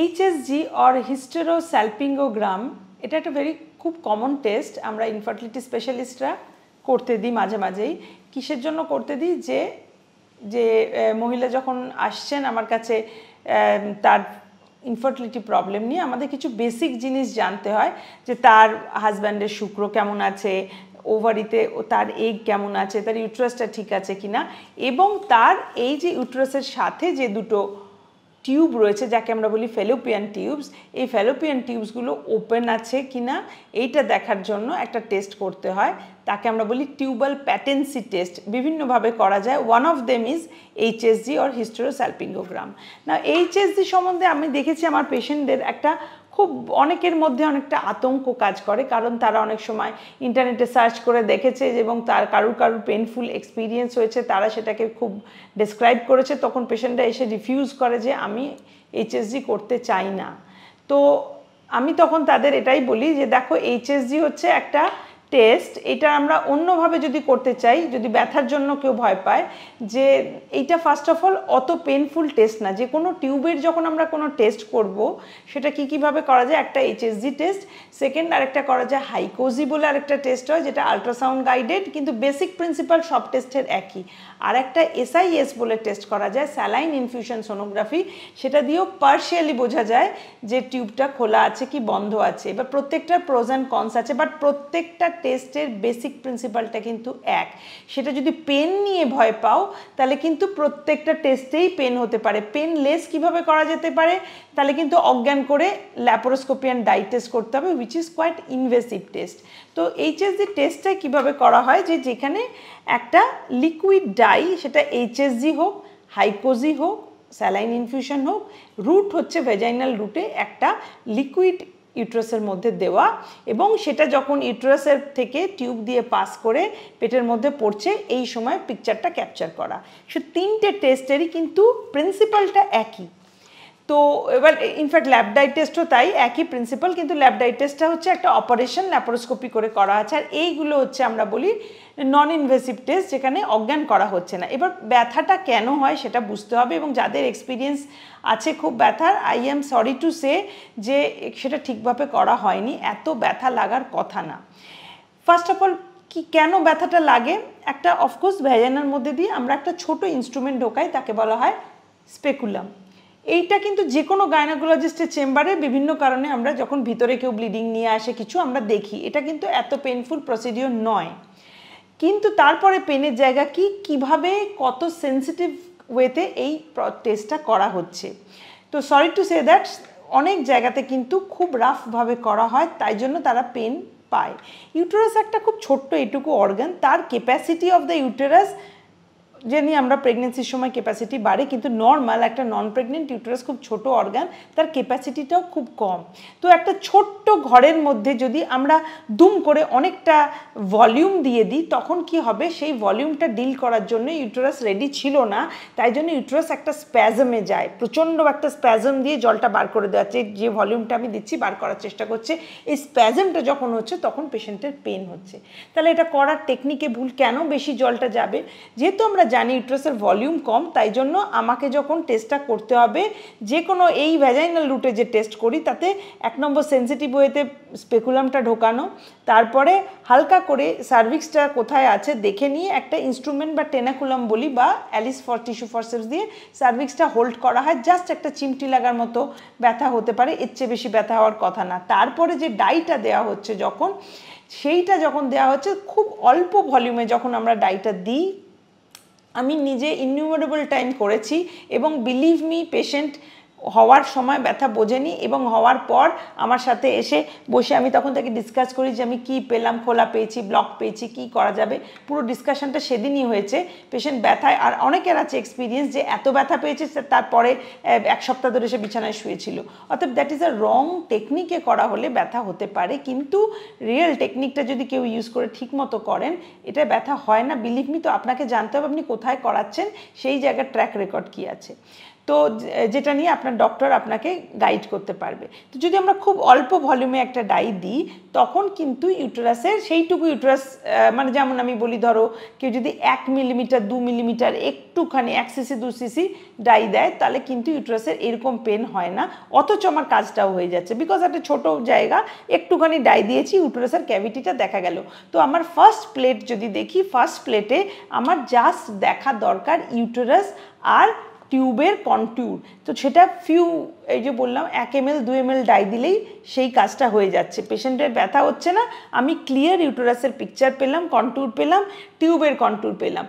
HSG or হিস্টেরোস্যালপিঙ্গোগ্রাম এটা একটা very খুব কমন টেস্ট আমরা ইনফার্টিলিটি স্পেশালিস্টরা করতে দিই মাঝে মাঝেই কিসের জন্য করতে দিই যে যে মহিলা যখন আসছেন আমার কাছে তার ইনফার্টিলিটি প্রবলেম নিয়ে আমাদের কিছু বেসিক জিনিস জানতে হয় যে তার হাজব্যান্ডের শুক্র কেমন আছে ওভারিতে তার এগ কেমন আছে তার ইউট্রাসটা ঠিক আছে কিনা এবং তার এই যে ইউট্রাসের সাথে যে দুটো টিউব রয়েছে যাকে আমরা বলি ফেলোপিয়ান টিউবস এই ফেলোপিয়ান টিউবসগুলো ওপেন আছে কি না এইটা দেখার জন্য একটা টেস্ট করতে হয় তাকে আমরা বলি টিউবাল প্যাটেন্সি টেস্ট বিভিন্নভাবে করা যায় one of them is HSG or hysterosalpingogram না এইচএসজি সম্বন্ধে আমি দেখেছি আমার পেশেন্টদের একটা খুব অনেকের মধ্যে অনেকটা আতঙ্ক কাজ করে কারণ তারা অনেক সময় ইন্টারনেটে সার্চ করে দেখেছে এবং তার কারুর কারুর পেনফুল এক্সপিরিয়েন্স হয়েছে তারা সেটাকে খুব ডেসক্রাইব করেছে তখন পেশেন্টরা এসে রিফিউজ করে যে আমি এইচএসজি করতে চাই না তো আমি তখন তাদের এটাই বলি যে দেখো এইচএসজি হচ্ছে একটা টেস্ট এটা আমরা অন্যভাবে যদি করতে চাই যদি ব্যথার জন্য কেউ ভয় পায় যে এইটা ফার্স্ট অফ অল অত পেনফুল টেস্ট না যে কোনো টিউবের যখন আমরা কোনো টেস্ট করব সেটা কি কিভাবে করা যায় একটা এইচএসজি টেস্ট সেকেন্ড আরেকটা করা যায় হাইকোজি বলে আরেকটা টেস্ট হয় যেটা আলট্রাসাউন্ড গাইডেড কিন্তু বেসিক প্রিন্সিপাল সব টেস্টের একই আর একটা এসআইএস বলে টেস্ট করা যায় স্যালাইন ইনফিউশন সোনোগ্রাফি সেটা দিয়েও পার্শিয়ালি বোঝা যায় যে টিউবটা খোলা আছে কি বন্ধ আছে এবার প্রত্যেকটার প্রোজ অ্যান্ড কনস আছে বাট প্রত্যেকটা টেস্টের বেসিক প্রিন্সিপালটা কিন্তু এক সেটা যদি পেন নিয়ে ভয় পাও তাহলে কিন্তু প্রত্যেকটা টেস্টেই পেন হতে পারে পেন লেস কীভাবে করা যেতে পারে তাহলে কিন্তু অজ্ঞান করে ল্যাপারোস্কোপি ডাই টেস্ট করতে হবে which is quite invasive test তো এইচএসজি টেস্টটা কিভাবে করা হয় যে যেখানে একটা লিকুইড ডাই সেটা এইচএসজি হোক হাইকোজি হোক স্যালাইন ইনফিউশন হোক রুট হচ্ছে ভেজাইনাল রুটে একটা লিকুইড ইউট্রাসের মধ্যে দেওয়া এবং সেটা যখন ইউট্রাসের থেকে টিউব দিয়ে পাস করে পেটের মধ্যে পড়ছে এই সময় পিকচারটা ক্যাপচার করা সে তিনটে টেস্টেরই কিন্তু প্রিন্সিপালটা একই তো এবার ইনফ্যাক্ট ল্যাব ডাই টেস্টও তাই একই প্রিন্সিপাল কিন্তু ল্যাব ডাই টেস্টটা হচ্ছে একটা অপারেশন ল্যাপারোস্কোপি করে করা আছে আর এইগুলো হচ্ছে আমরা বলি নন ইনভেসিভ টেস্ট যেখানে অজ্ঞান করা হচ্ছে না এবার ব্যথাটা কেন হয় সেটা বুঝতে হবে এবং যাদের এক্সপিরিয়েন্স আছে খুব ব্যথার I am sorry to say যে সেটা ঠিকভাবে করা হয়নি এত ব্যথা লাগার কথা না ফার্স্ট অফ অল কি কেন ব্যথাটা লাগে একটা অফকোর্স ভ্যাজানার মধ্যে দিয়ে আমরা একটা ছোট ইনস্ট্রুমেন্ট ঢোকাই তাকে বলা হয় স্পেকুলাম এইটা কিন্তু যে কোনো গাইনোকোলজিস্টের চেম্বারে বিভিন্ন কারণে আমরা যখন ভিতরে কেউ ব্লিডিং নিয়ে আসে কিছু আমরা দেখি এটা কিন্তু এত পেনফুল প্রসিডিওর নয় কিন্তু তারপরে পেনের জায়গা কি কিভাবে কত সেন্সিটিভ ওয়েতে এই টেস্টটা করা হচ্ছে তো সরি টু সে দ্যাট অনেক জায়গাতে কিন্তু খুব রাফভাবে করা হয় তাই জন্য তারা পেন পায় ইউটেরাস একটা খুব ছোট্ট এটুকু অর্গান তার ক্যাপাসিটি অফ দ্য ইউটেরাস জানি আমরা প্রেগনেন্সির সময় ক্যাপাসিটি বাড়ে কিন্তু নর্মাল একটা নন প্রেগনেন্ট ইউটারাস খুব ছোট অর্গান তার ক্যাপাসিটিটাও খুব কম তো একটা ছোট্ট ঘরের মধ্যে যদি আমরা দুম করে অনেকটা ভলিউম দিয়ে দিই তখন কি হবে সেই ভলিউমটা ডিল করার জন্য ইউটারাস রেডি ছিল না তাই জন্য ইউটারাস একটা স্প্যাজমে যায় প্রচণ্ড একটা স্প্যাজম দিয়ে জলটা বার করে দেওয়া যে ভলিউমটা আমি দিচ্ছি বার করার চেষ্টা করছে এই স্প্যাজমটা যখন হচ্ছে তখন পেশেন্টের পেন হচ্ছে তাহলে এটা করার টেকনিকে ভুল কেন বেশি জলটা যাবে যেহেতু আমরা জানি ইউট্রাসের ভলিউম কম তাই জন্য আমাকে যখন টেস্টটা করতে হবে যে কোনো এই ভ্যাজাইনাল রুটে যে টেস্ট করি তাতে এক নম্বর সেন্সিটিভ ওয়েতে স্পেকুলামটা ঢোকানো তারপরে হালকা করে সার্ভিক্সটা কোথায় আছে দেখে নিয়ে একটা ইনস্ট্রুমেন্ট বা টেনাকুলাম বলি বা অ্যালিস ফর টিস্যু ফরসেপস দিয়ে সার্ভিক্সটা হোল্ড করা হয় জাস্ট একটা চিমটি লাগার মতো ব্যথা হতে পারে এর চেয়ে বেশি ব্যথা হওয়ার কথা না তারপরে যে ডাইটা দেওয়া হচ্ছে যখন সেইটা যখন দেওয়া হচ্ছে খুব অল্প ভলিউমে যখন আমরা ডাইটা দিই আমি নিজে ইনিউমারেবল টাইম করেছি এবং বিলিভ মি পেশেন্ট হওয়ার সময় ব্যথা বোঝেনি এবং হওয়ার পর আমার সাথে এসে বসে আমি তখন তাকে ডিসকাস করি যে আমি কি পেলাম খোলা পেয়েছি ব্লক পেয়েছি কি করা যাবে পুরো ডিসকাশনটা সেদিনই হয়েছে পেশেন্ট ব্যথায় আর অনেকের আছে এক্সপিরিয়েন্স যে এত ব্যথা পেয়েছে তারপরে এক সপ্তাহ ধরে সে বিছানায় শুয়েছিল অর্থাৎ দ্যাট ইজ আ রং টেকনিকে করা হলে ব্যথা হতে পারে কিন্তু রিয়েল টেকনিকটা যদি কেউ ইউজ করে ঠিকমতো করেন এটা ব্যথা হয় না বিলিভ মি তো আপনাকে জানতে হবে আপনি কোথায় করাচ্ছেন সেই জায়গার ট্র্যাক রেকর্ড কি আছে তো যেটা নিয়ে আপনার ডক্টর আপনাকে গাইড করতে পারবে তো যদি আমরা খুব অল্প ভলিউমে একটা ডাই দিই তখন কিন্তু ইউটারাসের সেইটুকু ইউটারাস মানে যেমন আমি বলি ধরো কেউ যদি এক মিলিমিটার দু মিলিমিটার একটুখানি এক সিসি দু সিসি ডাই দেয় তাহলে কিন্তু ইউটারাসের এরকম পেন হয় না অথচ আমার কাজটাও হয়ে যাচ্ছে বিকজ একটা ছোট জায়গা একটুখানি ডাই দিয়েছি ইউটারাসের ক্যাভিটিটা দেখা গেল তো আমার ফার্স্ট প্লেট যদি দেখি ফার্স্ট প্লেটে আমার জাস্ট দেখা দরকার ইউটারাস আর টিউবের কন্টিউর তো সেটা ফিউ এই যে বললাম এক এম এল দু এম এল ডাই দিলেই সেই কাজটা হয়ে যাচ্ছে পেশেন্টের ব্যথা হচ্ছে না আমি ক্লিয়ার ইউটোরাসের পিকচার পেলাম কন্ট্যুর পেলাম টিউবের কন্ট্যুর পেলাম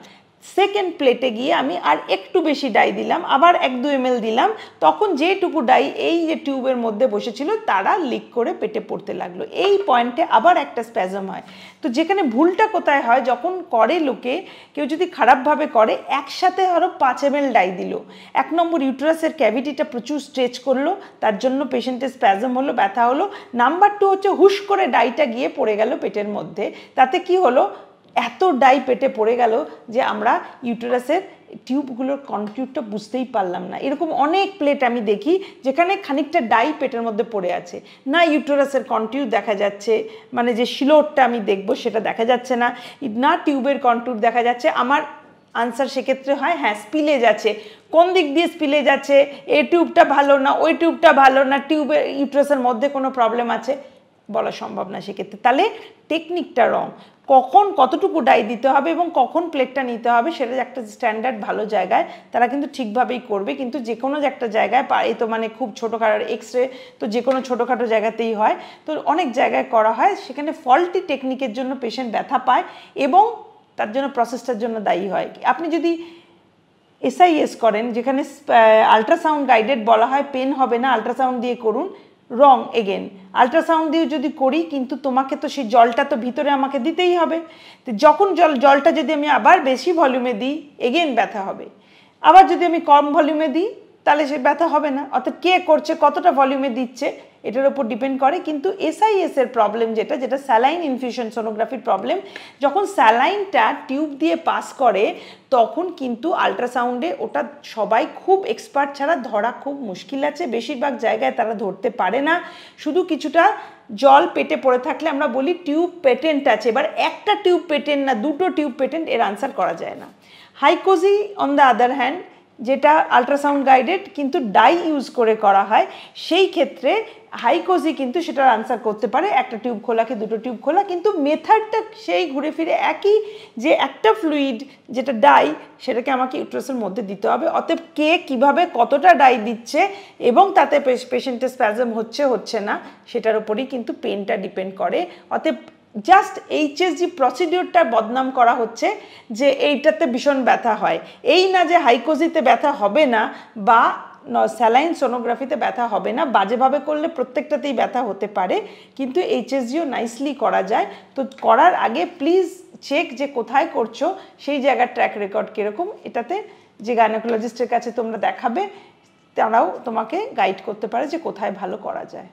সেকেন্ড প্লেটে গিয়ে আমি আর একটু বেশি ডাই দিলাম আবার এক দু এম দিলাম তখন যেটুকু ডাই এই যে টিউবের মধ্যে বসেছিল তারা লিক করে পেটে পড়তে লাগলো এই পয়েন্টে আবার একটা স্প্যাজম হয় তো যেখানে ভুলটা কোথায় হয় যখন করে লোকে কেউ যদি খারাপভাবে করে একসাথে আরও পাঁচ এম ডাই দিল এক নম্বর ইউটারাসের ক্যাভিটিটা প্রচুর স্ট্রেচ করলো তার জন্য পেশেন্টের স্প্যাজম হলো ব্যথা হলো নাম্বার টু হচ্ছে হুশ করে ডাইটা গিয়ে পড়ে গেল পেটের মধ্যে তাতে কি হলো এত ডাই পেটে পড়ে গেল যে আমরা ইউটেরাসের টিউবগুলোর কনক্রিউটটা বুঝতেই পারলাম না এরকম অনেক প্লেট আমি দেখি যেখানে খানিকটা ডাই পেটের মধ্যে পড়ে আছে না ইউটোরাসের কনটিউব দেখা যাচ্ছে মানে যে শিলোটটা আমি দেখব সেটা দেখা যাচ্ছে না না টিউবের কনটিউব দেখা যাচ্ছে আমার আনসার সেক্ষেত্রে হয় হ্যাঁ স্পিলে যাচ্ছে কোন দিক দিয়ে স্পিলে যাচ্ছে এ টিউবটা ভালো না ওই টিউবটা ভালো না টিউবের ইউটোরাসের মধ্যে কোনো প্রবলেম আছে বলা সম্ভব না সেক্ষেত্রে তাহলে টেকনিকটা রং কখন কতটুকু ডাই দিতে হবে এবং কখন প্লেটটা নিতে হবে সেটা একটা স্ট্যান্ডার্ড ভালো জায়গায় তারা কিন্তু ঠিকভাবেই করবে কিন্তু যে কোনো একটা জায়গায় পারে তো মানে খুব ছোটোখাটো এক্স রে তো যে কোনো ছোটোখাটো জায়গাতেই হয় তো অনেক জায়গায় করা হয় সেখানে ফল্টি টেকনিকের জন্য পেশেন্ট ব্যথা পায় এবং তার জন্য প্রসেসটার জন্য দায়ী হয় আপনি যদি এসআইএস করেন যেখানে আলট্রাসাউন্ড গাইডেড বলা হয় পেন হবে না আলট্রাসাউন্ড দিয়ে করুন রং এগেন আল্ট্রাসাউন্ড দিয়ে যদি করি কিন্তু তোমাকে তো সেই জলটা তো ভিতরে আমাকে দিতেই হবে তো যখন জল জলটা যদি আমি আবার বেশি ভলিউমে দিই এগেন ব্যথা হবে আবার যদি আমি কম ভলিউমে দিই তাহলে সে ব্যথা হবে না অর্থাৎ কে করছে কতটা ভলিউমে দিচ্ছে এটার ওপর ডিপেন্ড করে কিন্তু এসআইএস এর প্রবলেম যেটা যেটা স্যালাইন ইনফিউশন সোনোগ্রাফির প্রবলেম যখন স্যালাইনটা টিউব দিয়ে পাস করে তখন কিন্তু আলট্রাসাউন্ডে ওটা সবাই খুব এক্সপার্ট ছাড়া ধরা খুব মুশকিল আছে বেশিরভাগ জায়গায় তারা ধরতে পারে না শুধু কিছুটা জল পেটে পড়ে থাকলে আমরা বলি টিউব পেটেন্ট আছে এবার একটা টিউব পেটেন্ট না দুটো টিউব পেটেন্ট এর আনসার করা যায় না হাইকোজি অন দ্য আদার হ্যান্ড যেটা আলট্রাসাউন্ড গাইডেড কিন্তু ডাই ইউজ করে করা হয় সেই ক্ষেত্রে হাইকোজি কিন্তু সেটার আনসার করতে পারে একটা টিউব খোলা কি দুটো টিউব খোলা কিন্তু মেথডটা সেই ঘুরে ফিরে একই যে একটা ফ্লুইড যেটা ডাই সেটাকে আমাকে ইউট্রাসের মধ্যে দিতে হবে অতএব কে কিভাবে কতটা ডাই দিচ্ছে এবং তাতে পেশেন্টের স্প্যাজম হচ্ছে হচ্ছে না সেটার উপরেই কিন্তু পেনটা ডিপেন্ড করে অতএব জাস্ট এইচএসজি প্রসিডিওরটা বদনাম করা হচ্ছে যে এইটাতে ভীষণ ব্যথা হয় এই না যে হাইকোজিতে ব্যথা হবে না বা স্যালাইন সোনোগ্রাফিতে ব্যথা হবে না বাজেভাবে করলে প্রত্যেকটাতেই ব্যথা হতে পারে কিন্তু এইচএসজিও নাইসলি করা যায় তো করার আগে প্লিজ চেক যে কোথায় করছো সেই জায়গার ট্র্যাক রেকর্ড কীরকম এটাতে যে গাইনোকোলজিস্টের কাছে তোমরা দেখাবে তারাও তোমাকে গাইড করতে পারে যে কোথায় ভালো করা যায়